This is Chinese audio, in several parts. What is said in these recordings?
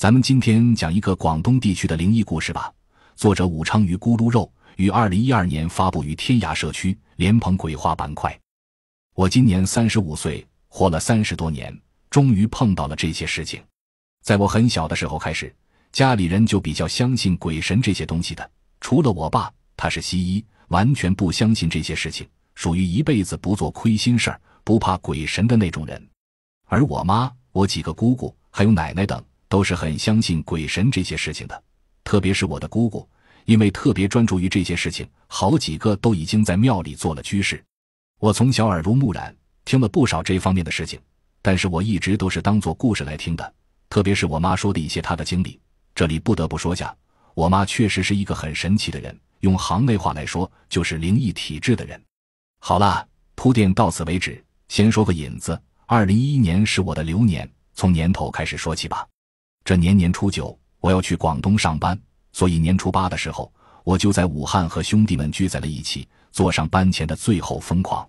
咱们今天讲一个广东地区的灵异故事吧。作者武昌鱼咕噜肉，于二零一二年发布于天涯社区莲蓬鬼话板块。我今年三十五岁，活了三十多年，终于碰到了这些事情。在我很小的时候开始，家里人就比较相信鬼神这些东西的。除了我爸，他是西医，完全不相信这些事情，属于一辈子不做亏心事儿、不怕鬼神的那种人。而我妈、我几个姑姑还有奶奶等。都是很相信鬼神这些事情的，特别是我的姑姑，因为特别专注于这些事情，好几个都已经在庙里做了居士。我从小耳濡目染，听了不少这方面的事情，但是我一直都是当做故事来听的。特别是我妈说的一些她的经历，这里不得不说下，我妈确实是一个很神奇的人，用行内话来说就是灵异体质的人。好啦，铺垫到此为止，先说个引子。二零一一年是我的流年，从年头开始说起吧。这年年初九，我要去广东上班，所以年初八的时候，我就在武汉和兄弟们聚在了一起，做上班前的最后疯狂。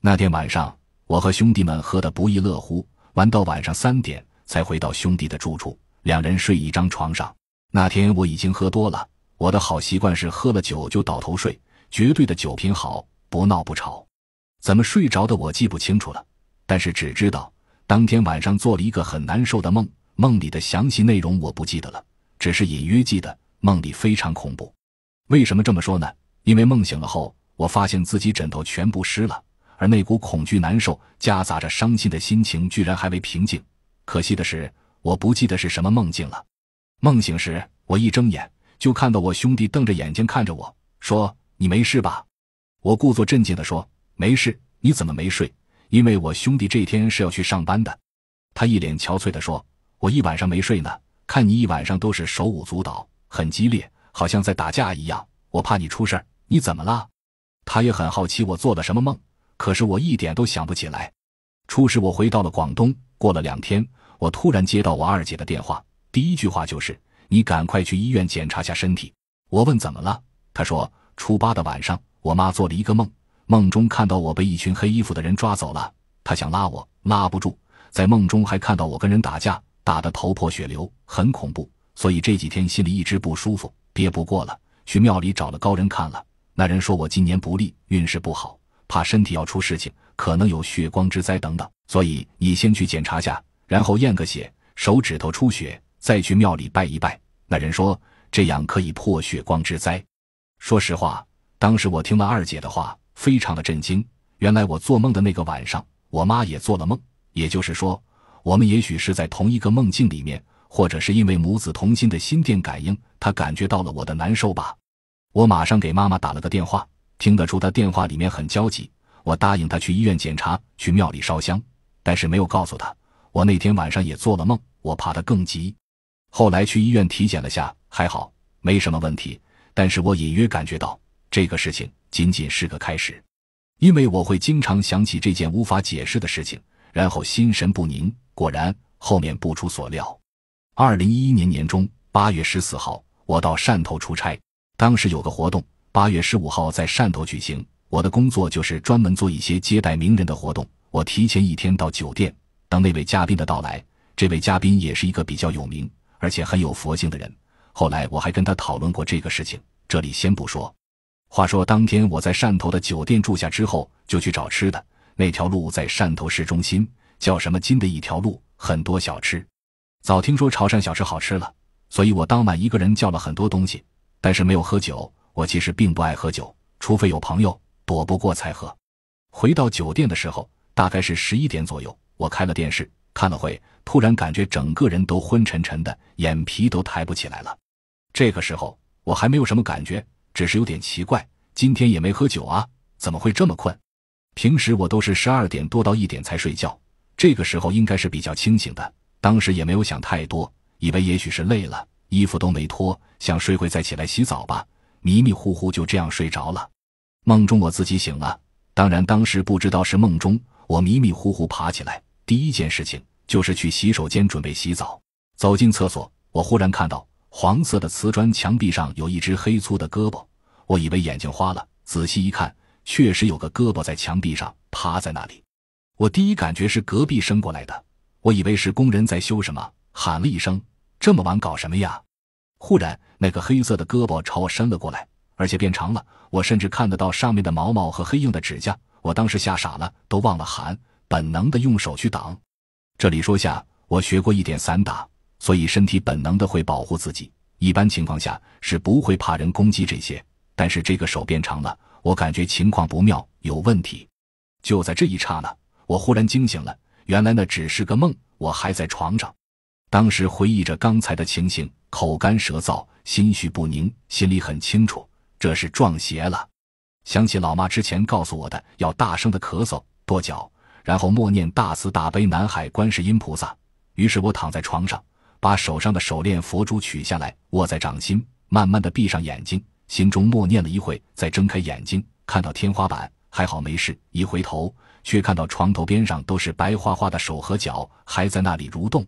那天晚上，我和兄弟们喝得不亦乐乎，玩到晚上三点才回到兄弟的住处，两人睡一张床上。那天我已经喝多了，我的好习惯是喝了酒就倒头睡，绝对的酒品好，不闹不吵。怎么睡着的我记不清楚了，但是只知道当天晚上做了一个很难受的梦。梦里的详细内容我不记得了，只是隐约记得梦里非常恐怖。为什么这么说呢？因为梦醒了后，我发现自己枕头全部湿了，而那股恐惧、难受夹杂着伤心的心情居然还未平静。可惜的是，我不记得是什么梦境了。梦醒时，我一睁眼就看到我兄弟瞪着眼睛看着我说：“你没事吧？”我故作镇静地说：“没事。”你怎么没睡？因为我兄弟这天是要去上班的。他一脸憔悴地说。我一晚上没睡呢，看你一晚上都是手舞足蹈，很激烈，好像在打架一样。我怕你出事儿，你怎么了？他也很好奇我做了什么梦，可是我一点都想不起来。初十我回到了广东，过了两天，我突然接到我二姐的电话，第一句话就是：“你赶快去医院检查下身体。”我问怎么了，她说：“初八的晚上，我妈做了一个梦，梦中看到我被一群黑衣服的人抓走了，她想拉我，拉不住，在梦中还看到我跟人打架。”打得头破血流，很恐怖，所以这几天心里一直不舒服，憋不过了，去庙里找了高人看了。那人说我今年不利，运势不好，怕身体要出事情，可能有血光之灾等等。所以你先去检查下，然后验个血，手指头出血，再去庙里拜一拜。那人说这样可以破血光之灾。说实话，当时我听了二姐的话，非常的震惊。原来我做梦的那个晚上，我妈也做了梦，也就是说。我们也许是在同一个梦境里面，或者是因为母子同心的心电感应，她感觉到了我的难受吧。我马上给妈妈打了个电话，听得出她电话里面很焦急。我答应她去医院检查，去庙里烧香，但是没有告诉她，我那天晚上也做了梦，我怕她更急。后来去医院体检了下，还好没什么问题，但是我隐约感觉到这个事情仅仅是个开始，因为我会经常想起这件无法解释的事情，然后心神不宁。果然，后面不出所料。二零一一年年中，八月十四号，我到汕头出差，当时有个活动，八月十五号在汕头举行。我的工作就是专门做一些接待名人的活动。我提前一天到酒店，等那位嘉宾的到来。这位嘉宾也是一个比较有名，而且很有佛性的人。后来我还跟他讨论过这个事情，这里先不说。话说当天我在汕头的酒店住下之后，就去找吃的。那条路在汕头市中心。叫什么金的一条路，很多小吃。早听说潮汕小吃好吃了，所以我当晚一个人叫了很多东西，但是没有喝酒。我其实并不爱喝酒，除非有朋友躲不过才喝。回到酒店的时候，大概是十一点左右，我开了电视看了会，突然感觉整个人都昏沉沉的，眼皮都抬不起来了。这个时候我还没有什么感觉，只是有点奇怪，今天也没喝酒啊，怎么会这么困？平时我都是十二点多到一点才睡觉。这个时候应该是比较清醒的，当时也没有想太多，以为也许是累了，衣服都没脱，想睡会再起来洗澡吧，迷迷糊糊就这样睡着了。梦中我自己醒了，当然当时不知道是梦中，我迷迷糊糊爬起来，第一件事情就是去洗手间准备洗澡。走进厕所，我忽然看到黄色的瓷砖墙壁上有一只黑粗的胳膊，我以为眼睛花了，仔细一看，确实有个胳膊在墙壁上趴在那里。我第一感觉是隔壁伸过来的，我以为是工人在修什么，喊了一声：“这么晚搞什么呀？”忽然，那个黑色的胳膊朝我伸了过来，而且变长了。我甚至看得到上面的毛毛和黑硬的指甲。我当时吓傻了，都忘了喊，本能的用手去挡。这里说下，我学过一点散打，所以身体本能的会保护自己。一般情况下是不会怕人攻击这些，但是这个手变长了，我感觉情况不妙，有问题。就在这一刹那。我忽然惊醒了，原来那只是个梦。我还在床上，当时回忆着刚才的情形，口干舌燥，心绪不宁，心里很清楚这是撞邪了。想起老妈之前告诉我的，要大声的咳嗽、跺脚，然后默念大慈大悲南海观世音菩萨。于是我躺在床上，把手上的手链佛珠取下来，握在掌心，慢慢的闭上眼睛，心中默念了一会，再睁开眼睛，看到天花板。还好没事，一回头却看到床头边上都是白花花的手和脚，还在那里蠕动。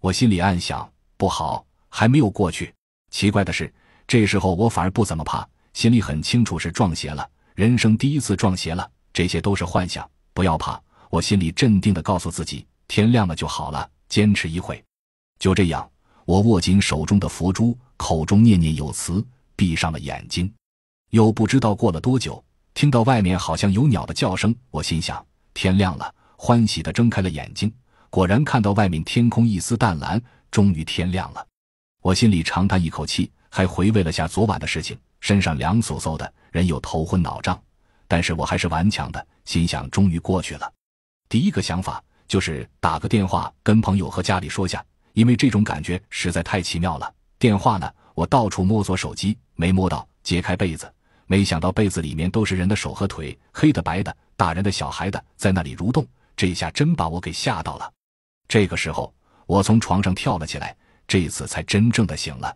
我心里暗想：不好，还没有过去。奇怪的是，这时候我反而不怎么怕，心里很清楚是撞邪了，人生第一次撞邪了。这些都是幻想，不要怕。我心里镇定地告诉自己：天亮了就好了，坚持一会。就这样，我握紧手中的佛珠，口中念念有词，闭上了眼睛。又不知道过了多久。听到外面好像有鸟的叫声，我心想天亮了，欢喜地睁开了眼睛，果然看到外面天空一丝淡蓝，终于天亮了。我心里长叹一口气，还回味了下昨晚的事情，身上凉飕飕的，人有头昏脑胀，但是我还是顽强的，心想终于过去了。第一个想法就是打个电话跟朋友和家里说下，因为这种感觉实在太奇妙了。电话呢，我到处摸索手机，没摸到，揭开被子。没想到被子里面都是人的手和腿，黑的、白的，大人的、小孩的，在那里蠕动。这下真把我给吓到了。这个时候，我从床上跳了起来，这一次才真正的醒了。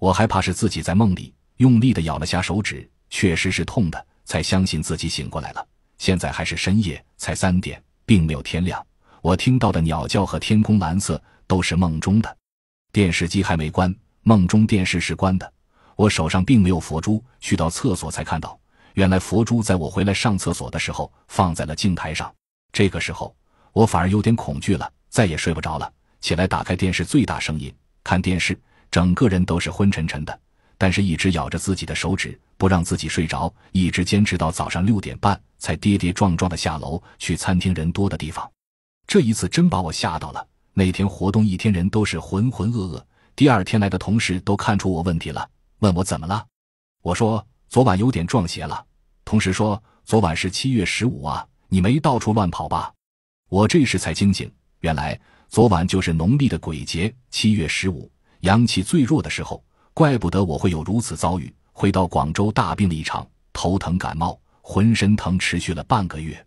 我还怕是自己在梦里，用力的咬了下手指，确实是痛的，才相信自己醒过来了。现在还是深夜，才三点，并没有天亮。我听到的鸟叫和天空蓝色都是梦中的，电视机还没关，梦中电视是关的。我手上并没有佛珠，去到厕所才看到，原来佛珠在我回来上厕所的时候放在了镜台上。这个时候，我反而有点恐惧了，再也睡不着了。起来打开电视最大声音看电视，整个人都是昏沉沉的，但是一直咬着自己的手指，不让自己睡着，一直坚持到早上六点半才跌跌撞撞的下楼去餐厅人多的地方。这一次真把我吓到了。那天活动一天，人都是浑浑噩噩，第二天来的同事都看出我问题了。问我怎么了，我说昨晚有点撞邪了。同事说昨晚是七月十五啊，你没到处乱跑吧？我这时才惊醒，原来昨晚就是农历的鬼节，七月十五，阳气最弱的时候，怪不得我会有如此遭遇。回到广州大病了一场，头疼、感冒、浑身疼，持续了半个月。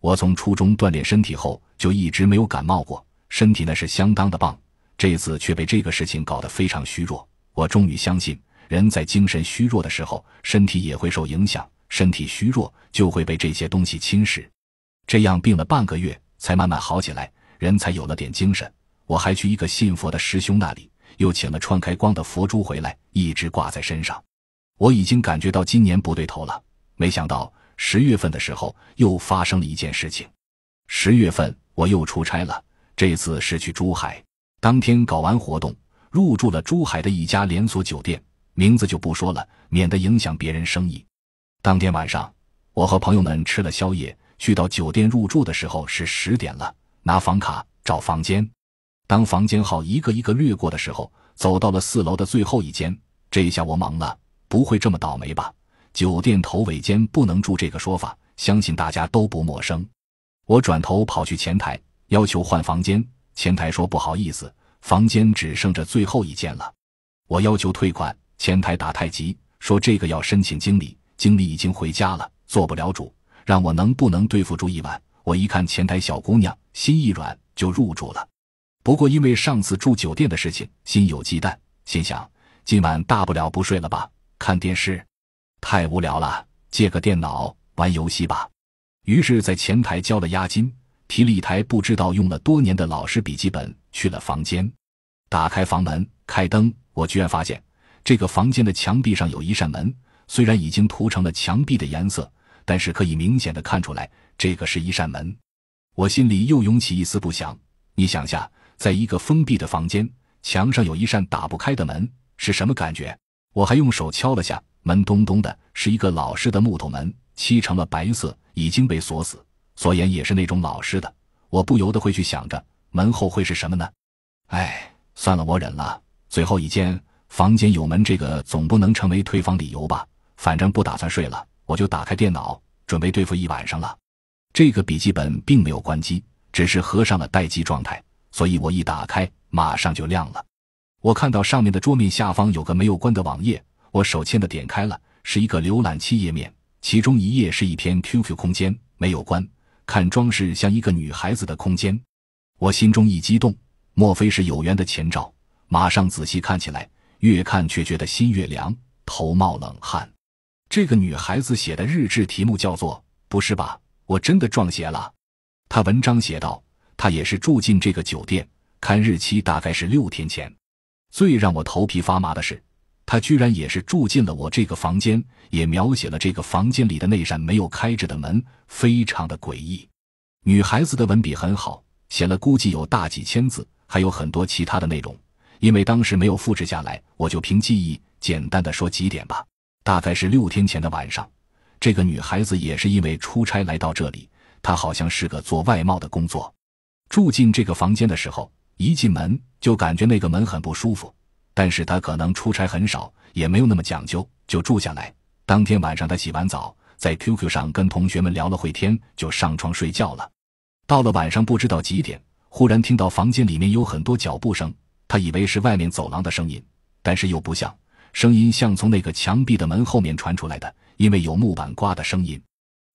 我从初中锻炼身体后就一直没有感冒过，身体那是相当的棒。这次却被这个事情搞得非常虚弱。我终于相信。人在精神虚弱的时候，身体也会受影响。身体虚弱就会被这些东西侵蚀，这样病了半个月才慢慢好起来，人才有了点精神。我还去一个信佛的师兄那里，又请了穿开光的佛珠回来，一直挂在身上。我已经感觉到今年不对头了。没想到十月份的时候又发生了一件事情。十月份我又出差了，这次是去珠海。当天搞完活动，入住了珠海的一家连锁酒店。名字就不说了，免得影响别人生意。当天晚上，我和朋友们吃了宵夜，去到酒店入住的时候是十点了。拿房卡找房间，当房间号一个一个掠过的时候，走到了四楼的最后一间。这一下我懵了，不会这么倒霉吧？酒店头尾间不能住这个说法，相信大家都不陌生。我转头跑去前台，要求换房间。前台说：“不好意思，房间只剩这最后一间了。”我要求退款。前台打太极说：“这个要申请经理，经理已经回家了，做不了主。让我能不能对付住一晚？”我一看前台小姑娘，心一软，就入住了。不过因为上次住酒店的事情，心有忌惮，心想今晚大不了不睡了吧，看电视，太无聊了，借个电脑玩游戏吧。于是，在前台交了押金，提了一台不知道用了多年的老式笔记本，去了房间，打开房门，开灯，我居然发现。这个房间的墙壁上有一扇门，虽然已经涂成了墙壁的颜色，但是可以明显的看出来，这个是一扇门。我心里又涌起一丝不祥。你想下，在一个封闭的房间，墙上有一扇打不开的门，是什么感觉？我还用手敲了下门，咚咚的，是一个老式的木头门，漆成了白色，已经被锁死，锁眼也是那种老式的。我不由得会去想着，门后会是什么呢？哎，算了，我忍了。最后一间。房间有门，这个总不能成为退房理由吧？反正不打算睡了，我就打开电脑，准备对付一晚上了。这个笔记本并没有关机，只是合上了待机状态，所以我一打开马上就亮了。我看到上面的桌面下方有个没有关的网页，我手欠的点开了，是一个浏览器页面，其中一页是一篇 QQ 空间没有关，看装饰像一个女孩子的空间，我心中一激动，莫非是有缘的前兆？马上仔细看起来。越看却觉得心越凉，头冒冷汗。这个女孩子写的日志题目叫做“不是吧，我真的撞邪了”。她文章写道：“她也是住进这个酒店，看日期大概是六天前。最让我头皮发麻的是，她居然也是住进了我这个房间，也描写了这个房间里的那扇没有开着的门，非常的诡异。”女孩子的文笔很好，写了估计有大几千字，还有很多其他的内容。因为当时没有复制下来，我就凭记忆简单的说几点吧。大概是六天前的晚上，这个女孩子也是因为出差来到这里，她好像是个做外贸的工作。住进这个房间的时候，一进门就感觉那个门很不舒服，但是她可能出差很少，也没有那么讲究，就住下来。当天晚上，她洗完澡，在 QQ 上跟同学们聊了会天，就上床睡觉了。到了晚上不知道几点，忽然听到房间里面有很多脚步声。他以为是外面走廊的声音，但是又不像，声音像从那个墙壁的门后面传出来的，因为有木板刮的声音。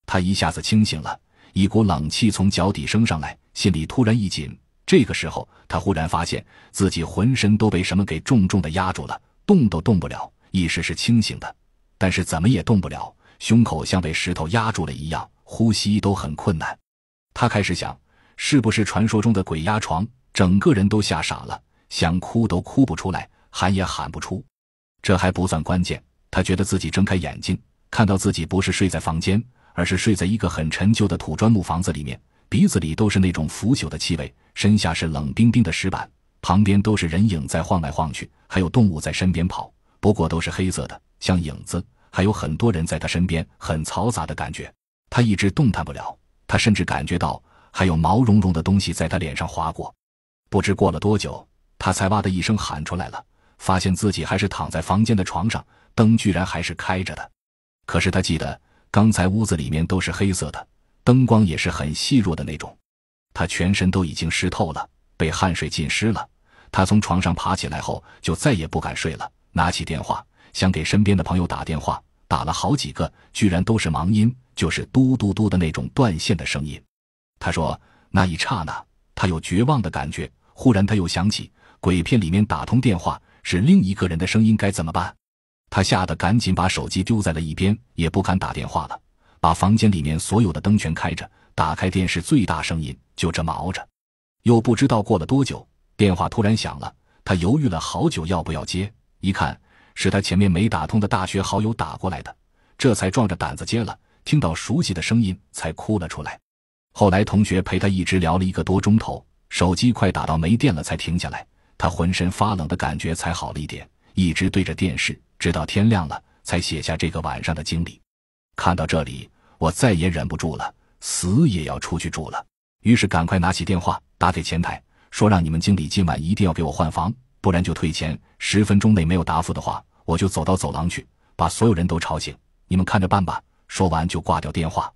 他一下子清醒了，一股冷气从脚底升上来，心里突然一紧。这个时候，他忽然发现自己浑身都被什么给重重的压住了，动都动不了。意识是清醒的，但是怎么也动不了，胸口像被石头压住了一样，呼吸都很困难。他开始想，是不是传说中的鬼压床？整个人都吓傻了。想哭都哭不出来，喊也喊不出，这还不算关键。他觉得自己睁开眼睛，看到自己不是睡在房间，而是睡在一个很陈旧的土砖木房子里面，鼻子里都是那种腐朽的气味，身下是冷冰冰的石板，旁边都是人影在晃来晃去，还有动物在身边跑，不过都是黑色的，像影子。还有很多人在他身边，很嘈杂的感觉。他一直动弹不了，他甚至感觉到还有毛茸茸的东西在他脸上划过。不知过了多久。他才哇的一声喊出来了，发现自己还是躺在房间的床上，灯居然还是开着的。可是他记得刚才屋子里面都是黑色的，灯光也是很细弱的那种。他全身都已经湿透了，被汗水浸湿了。他从床上爬起来后，就再也不敢睡了。拿起电话想给身边的朋友打电话，打了好几个，居然都是忙音，就是嘟嘟嘟的那种断线的声音。他说，那一刹那，他有绝望的感觉。忽然，他又想起。鬼片里面打通电话是另一个人的声音，该怎么办？他吓得赶紧把手机丢在了一边，也不敢打电话了。把房间里面所有的灯全开着，打开电视最大声音，就这么熬着。又不知道过了多久，电话突然响了。他犹豫了好久，要不要接？一看是他前面没打通的大学好友打过来的，这才壮着胆子接了。听到熟悉的声音，才哭了出来。后来同学陪他一直聊了一个多钟头，手机快打到没电了才停下来。他浑身发冷的感觉才好了一点，一直对着电视，直到天亮了才写下这个晚上的经历。看到这里，我再也忍不住了，死也要出去住了。于是赶快拿起电话打给前台，说让你们经理今晚一定要给我换房，不然就退钱。十分钟内没有答复的话，我就走到走廊去把所有人都吵醒，你们看着办吧。说完就挂掉电话。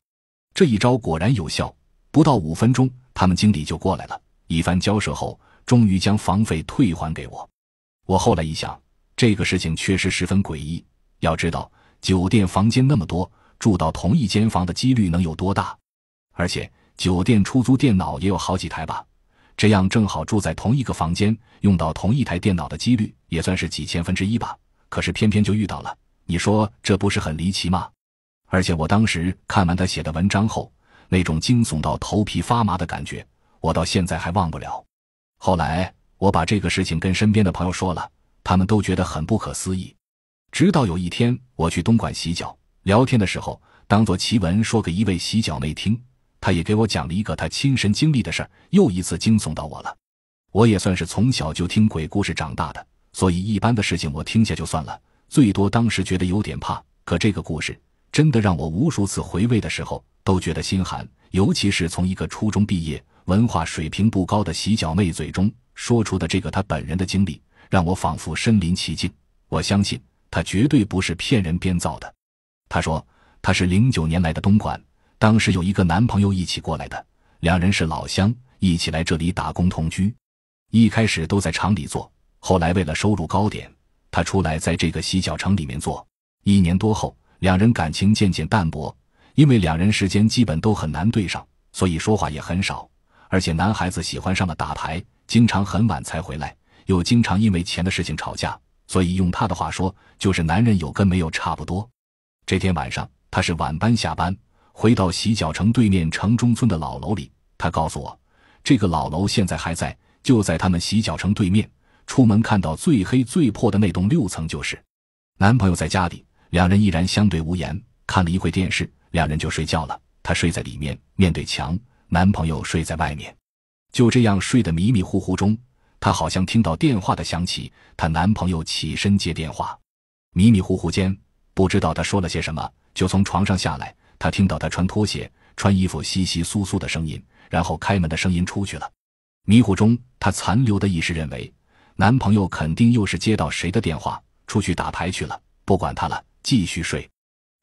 这一招果然有效，不到五分钟，他们经理就过来了。一番交涉后。终于将房费退还给我。我后来一想，这个事情确实十分诡异。要知道，酒店房间那么多，住到同一间房的几率能有多大？而且酒店出租电脑也有好几台吧，这样正好住在同一个房间，用到同一台电脑的几率也算是几千分之一吧。可是偏偏就遇到了，你说这不是很离奇吗？而且我当时看完他写的文章后，那种惊悚到头皮发麻的感觉，我到现在还忘不了。后来我把这个事情跟身边的朋友说了，他们都觉得很不可思议。直到有一天我去东莞洗脚，聊天的时候当做奇闻说给一位洗脚妹听，她也给我讲了一个她亲身经历的事儿，又一次惊悚到我了。我也算是从小就听鬼故事长大的，所以一般的事情我听下就算了，最多当时觉得有点怕。可这个故事真的让我无数次回味的时候都觉得心寒，尤其是从一个初中毕业。文化水平不高的洗脚妹嘴中说出的这个她本人的经历，让我仿佛身临其境。我相信她绝对不是骗人编造的。她说，她是零九年来的东莞，当时有一个男朋友一起过来的，两人是老乡，一起来这里打工同居。一开始都在厂里做，后来为了收入高点，她出来在这个洗脚城里面做。一年多后，两人感情渐渐淡薄，因为两人时间基本都很难对上，所以说话也很少。而且男孩子喜欢上了打牌，经常很晚才回来，又经常因为钱的事情吵架，所以用他的话说，就是男人有跟没有差不多。这天晚上，他是晚班下班，回到洗脚城对面城中村的老楼里。他告诉我，这个老楼现在还在，就在他们洗脚城对面。出门看到最黑最破的那栋六层就是。男朋友在家里，两人依然相对无言，看了一会电视，两人就睡觉了。他睡在里面，面对墙。男朋友睡在外面，就这样睡得迷迷糊糊中，她好像听到电话的响起。她男朋友起身接电话，迷迷糊糊间不知道他说了些什么，就从床上下来。她听到他穿拖鞋、穿衣服窸窸窣窣的声音，然后开门的声音出去了。迷糊中，她残留的意识认为男朋友肯定又是接到谁的电话，出去打牌去了。不管他了，继续睡。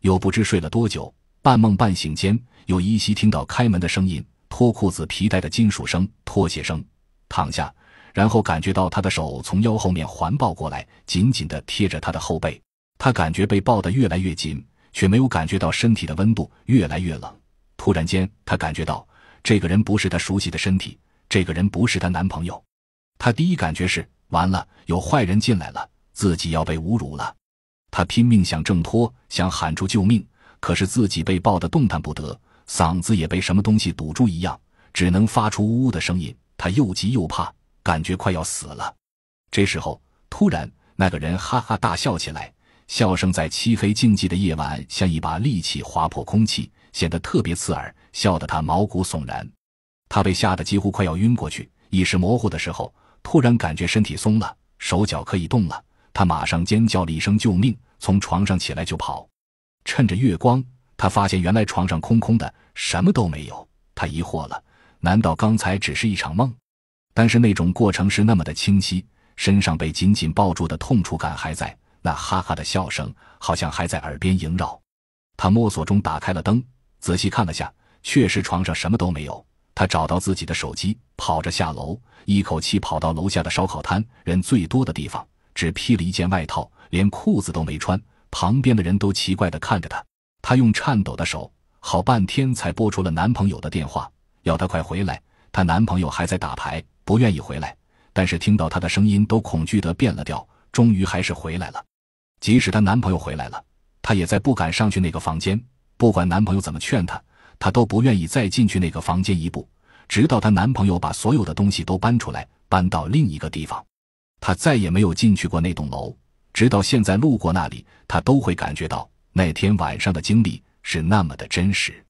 又不知睡了多久，半梦半醒间，又依稀听到开门的声音。脱裤子、皮带的金属声、脱鞋声，躺下，然后感觉到他的手从腰后面环抱过来，紧紧地贴着他的后背。他感觉被抱得越来越紧，却没有感觉到身体的温度越来越冷。突然间，他感觉到这个人不是他熟悉的身体，这个人不是她男朋友。他第一感觉是完了，有坏人进来了，自己要被侮辱了。他拼命想挣脱，想喊出救命，可是自己被抱得动弹不得。嗓子也被什么东西堵住一样，只能发出呜呜的声音。他又急又怕，感觉快要死了。这时候，突然那个人哈哈大笑起来，笑声在漆黑静寂的夜晚像一把利器划破空气，显得特别刺耳，笑得他毛骨悚然。他被吓得几乎快要晕过去，意识模糊的时候，突然感觉身体松了，手脚可以动了。他马上尖叫了一声“救命”，从床上起来就跑，趁着月光。他发现原来床上空空的，什么都没有。他疑惑了，难道刚才只是一场梦？但是那种过程是那么的清晰，身上被紧紧抱住的痛楚感还在，那哈哈的笑声好像还在耳边萦绕。他摸索中打开了灯，仔细看了下，确实床上什么都没有。他找到自己的手机，跑着下楼，一口气跑到楼下的烧烤摊，人最多的地方。只披了一件外套，连裤子都没穿。旁边的人都奇怪的看着他。她用颤抖的手，好半天才拨出了男朋友的电话，要他快回来。她男朋友还在打牌，不愿意回来，但是听到她的声音都恐惧得变了调。终于还是回来了。即使她男朋友回来了，她也再不敢上去那个房间。不管男朋友怎么劝她，她都不愿意再进去那个房间一步。直到她男朋友把所有的东西都搬出来，搬到另一个地方，她再也没有进去过那栋楼。直到现在路过那里，她都会感觉到。那天晚上的经历是那么的真实，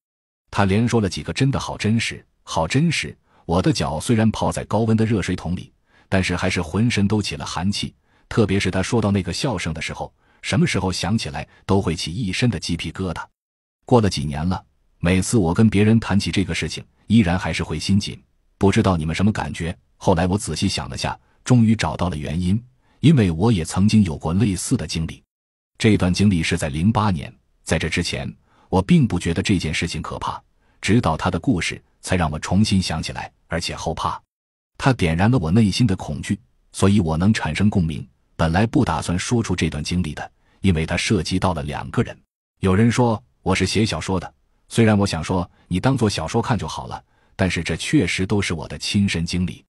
他连说了几个真的好真实，好真实。我的脚虽然泡在高温的热水桶里，但是还是浑身都起了寒气。特别是他说到那个笑声的时候，什么时候想起来都会起一身的鸡皮疙瘩。过了几年了，每次我跟别人谈起这个事情，依然还是会心紧。不知道你们什么感觉？后来我仔细想了下，终于找到了原因，因为我也曾经有过类似的经历。这段经历是在零八年，在这之前，我并不觉得这件事情可怕，直到他的故事才让我重新想起来，而且后怕。他点燃了我内心的恐惧，所以我能产生共鸣。本来不打算说出这段经历的，因为它涉及到了两个人。有人说我是写小说的，虽然我想说你当做小说看就好了，但是这确实都是我的亲身经历。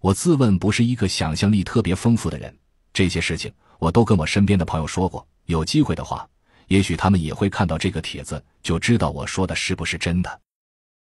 我自问不是一个想象力特别丰富的人，这些事情我都跟我身边的朋友说过。有机会的话，也许他们也会看到这个帖子，就知道我说的是不是真的。